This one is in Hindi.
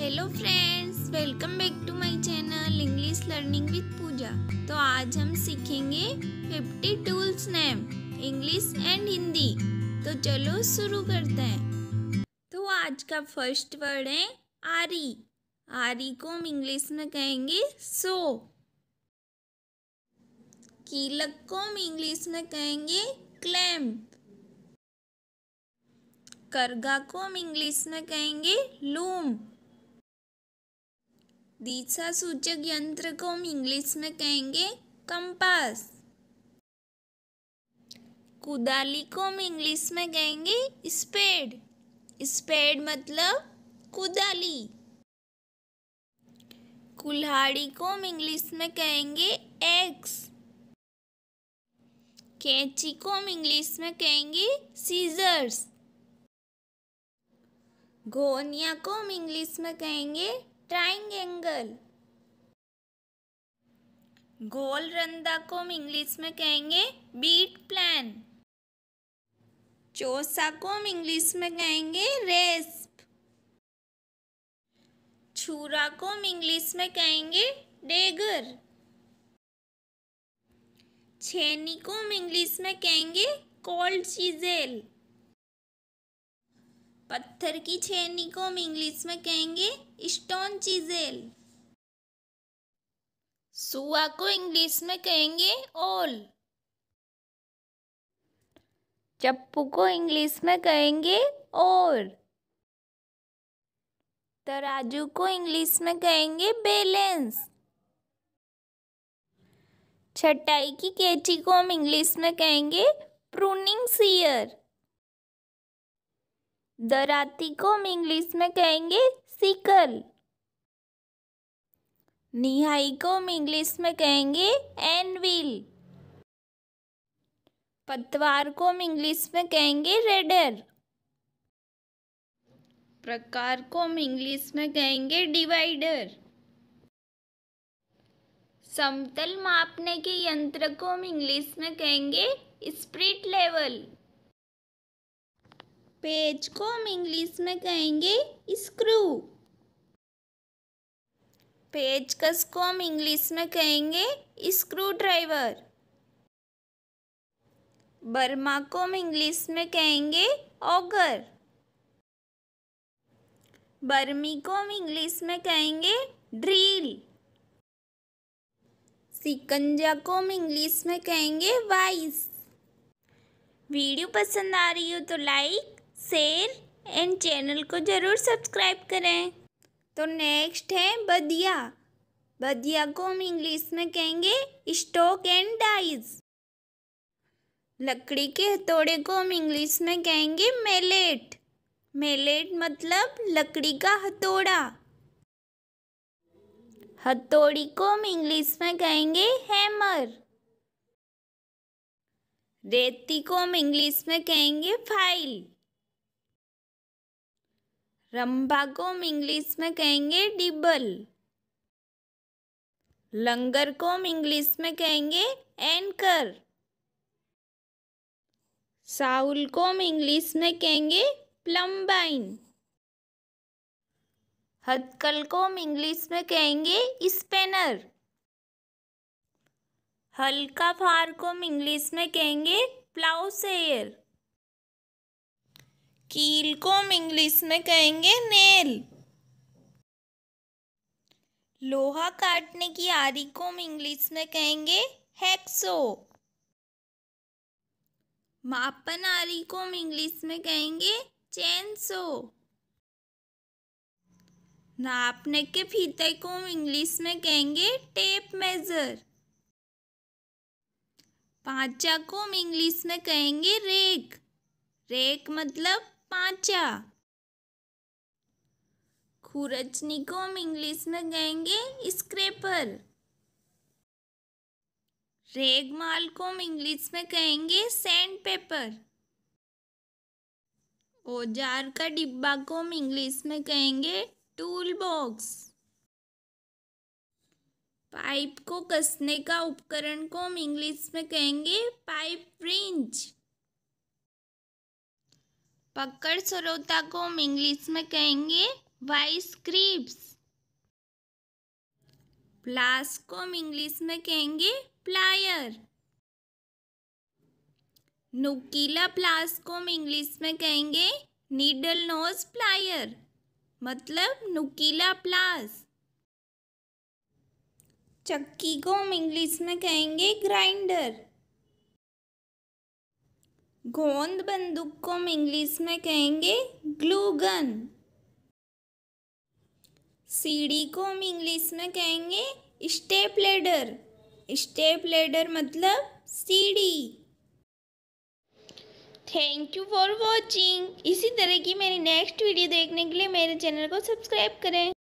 hello friends welcome back to my channel English learning with Pooja तो आज हम सीखेंगे 50 tools name English and Hindi तो चलो शुरू करते हैं तो आज का फर्स्ट वर्ड है आरी आरी को हम इंग्लिश में कहेंगे सो कीलक को हम इंग्लिश में कहेंगे क्लैम करगा को हम इंग्लिश में कहेंगे लूम दिशा सूचक यंत्र को हम इंग्लिश में कहेंगे कंपास कुदाली को हम इंग्लिश में कहेंगे स्पेड स्पेड मतलब कुदाली कुल्हाड़ी को हम इंग्लिश में कहेंगे एक्स कैंची को हम इंग्लिश में कहेंगे सीजर्स गोनिया को हम इंग्लिश में कहेंगे ट्राइंगल गोल रंदा को हम इंग्लिश में कहेंगे बीट प्लान चोसा को हम इंग्लिश में कहेंगे रेस्प छुरा को हम इंग्लिश में कहेंगे डेगर छेनी को हम इंग्लिश में कहेंगे कोल्ड चीजेल पत्थर की छेनी को हम इंग्लिश में कहेंगे स्टोन चीजेल सुआ को इंग्लिश में कहेंगे ओल चप्पू को इंग्लिश में कहेंगे और तराजू को इंग्लिश में कहेंगे बैलेंस छटाई की कैची को हम इंग्लिश में कहेंगे प्रूनिंग सीयर दराती को हम इंग्लिश में कहेंगे सिकल निहाई को हम इंग्लिश में कहेंगे एनविल पतवार को हम इंग्लिश में कहेंगे रेडर प्रकार को हम इंग्लिश में कहेंगे डिवाइडर समतल मापने के यंत्र को हम इंग्लिश में कहेंगे स्प्रिट लेवल पेज को हम इंग्लिश में कहेंगे स्क्रू पेजकस को हम इंग्लिश में कहेंगे स्क्रू ड्राइवर बर्मा को हम इंग्लिश में कहेंगे ऑगर बर्मी को हम इंग्लिश में कहेंगे ड्रिल सिकंजा को हम इंग्लिश में कहेंगे वाइस वीडियो पसंद आ रही हो तो लाइक शेयर एंड चैनल को ज़रूर सब्सक्राइब करें तो नेक्स्ट है बदिया बदिया को हम इंग्लिश में कहेंगे स्टोक एंड डाइज लकड़ी के हथौड़े को हम इंग्लिश में कहेंगे मेलेट मेलेट मतलब लकड़ी का हथौड़ा हथौड़ी को हम इंग्लिश में कहेंगे हैमर रेती को हम इंग्लिश में कहेंगे फाइल रंभा को हम इंग्लिश में कहेंगे डिबल लंगर को हम इंग्लिश में कहेंगे एंकर साउल को हम इंग्लिश में कहेंगे प्लम्बाइन हथकल को हम इंग्लिश में कहेंगे स्पेनर हल्का फार को हम इंग्लिश में कहेंगे प्लाउसेयर कील को हम इंग्लिश में कहेंगे नेल लोहा काटने की आरी को हम इंग्लिश में कहेंगे हेक्सो मापन आरी को हम इंग्लिश में कहेंगे चैनसो नापने के फीते को हम इंग्लिश में कहेंगे टेप मेजर पांचा को हम इंग्लिश में कहेंगे रेक रेक मतलब खुरचनी को हम इंग्लिश में कहेंगे स्क्रेपर रेग माल को हम इंग्लिश में कहेंगे सैंड पेपर औजार का डिब्बा को हम इंग्लिश में कहेंगे टूल बॉक्स पाइप को कसने का उपकरण को हम इंग्लिश में कहेंगे पाइप रिंच पकड़ सरोता को हम इंग्लिश में कहेंगे वाइस क्रीब्स प्लास को हम इंग्लिश में कहेंगे प्लायर नुकीला प्लास को हम इंग्लिश में कहेंगे नीडल नोज प्लायर मतलब नुकीला प्लास चक्की को हम इंग्लिश में कहेंगे ग्राइंडर गोंद बंदूक को हम इंग्लिश में कहेंगे ग्लू गन सीढ़ी को हम इंग्लिश में कहेंगे स्टेप लेडर स्टेप लेडर मतलब सीढ़ी थैंक यू फॉर वॉचिंग इसी तरह की मेरी नेक्स्ट वीडियो देखने के लिए मेरे चैनल को सब्सक्राइब करें